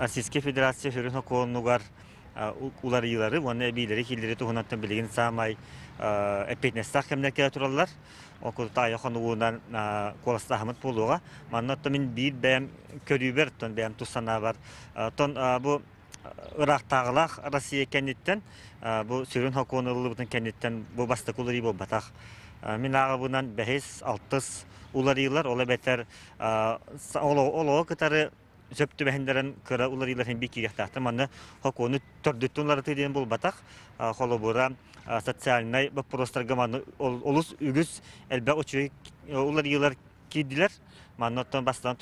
Российская Федерация Ферюхна Коннугар улар йылары, оны билери хиллери туһунаттан билеген самай эпетне сах кемнер келе тураллар. Оку та яхан уунан коласта хамыт болуга. Манна мен бир бәм көрүбер тон бәм тусана бар. Тон бу Ирак тағылақ Россия кәнеттен бұл сөрін хақуанылы бұтын кәнеттен бұл басты кулыри бол батақ. Мен аға бұнан бәхес, алтыс уларилар, олы бәтер олығы кітары сөп түбәһендәрен кыра улар иләрен бик кирәктәр. Мәне хакуны төрдүтүнләр тидән булбатак, холобура социальный вопростар гаманы олус үгүс әлбә очы улар иләр бастан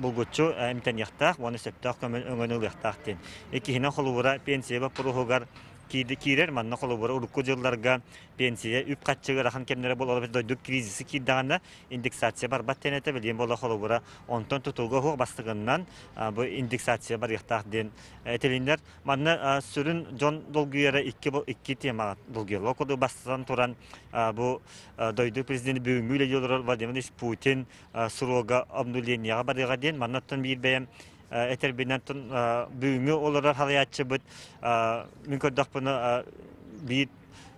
бұл көтчу әмтен яқтақ, оны пенсия кирер манна бара урукку жылдарга пенсия үп катчыгы рахан кемнере бол алып дойдук кризиси кирдаганда индексация бар баттенете билген бола бара онтон тутуга хук бастыгыннан бу индексация бар яктах ден этелиндер манна сүрүн жон долгуера икки икки тема долгуерло коду бастан туран бу э, дойду президент бүгүнгү эле Владимир Путин э, сурога обнуленияга барыга ден маннаттан бир бейем Э, этербинен э, бүгүнгү олорор халаятчыбыт э, мүмкүрдөх буну бийит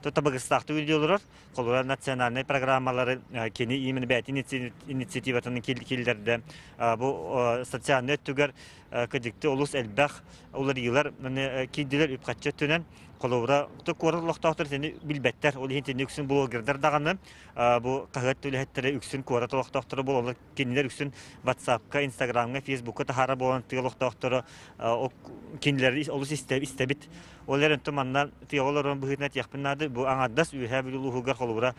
Тота Богославты үйдеолорор, колора национальный программалары э, кени именно бәт инициативатының келдерді. Э, бу э, социальный өттүгер кедикте олус әлбәх олар йылар кедилер үпкатча төнен колора ток орыллыктактыр сени билбеттер ол хинти нүксүн блогердер даганы бу кагат төлөттөрү үксүн кора толоктоктор бололор кинилер үксүн ватсапка инстаграмга фейсбукка тахара болон тыгылоктоктор кинилер олус истебит олар туманнан тыолорун быхытна тияпын аннады бу аңаддас үйһәбилулугар холура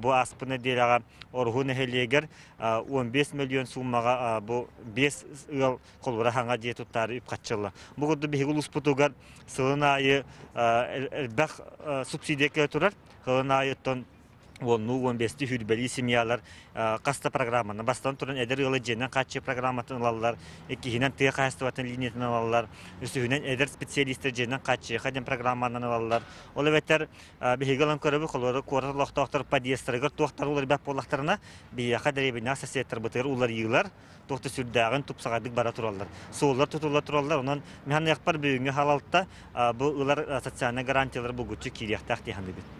бу аспыны дерага оргуны хелегер 15 миллион суммаға бу 5 ыл холура ханга дие туттары ип катчылла. Бу гыды бигул успутугар сылынайы бәх субсидия кетурар. Хылынайы тон онну он бести хүрбели семьялар каста программаны бастан тұрын эдер ылы жена качы программатын алалар экихинен тыя кастыбатын линиятын алалар үсүхүнен эдер специалисттер жена качы хаден программанын алалар ол эбеттер бихигалан көрөбү колору кора лохтоктор подъездтергер тохтар улар бәп болактарына бия кадеребина соседтер бытыр улар йылар тохты сүрдәгән тупсагадык бара туралар соолар тутулар туралар онан механ якпар бүгүнгү халалтта бу улар социальный гарантиялар бугучу кириактак тиһандыбит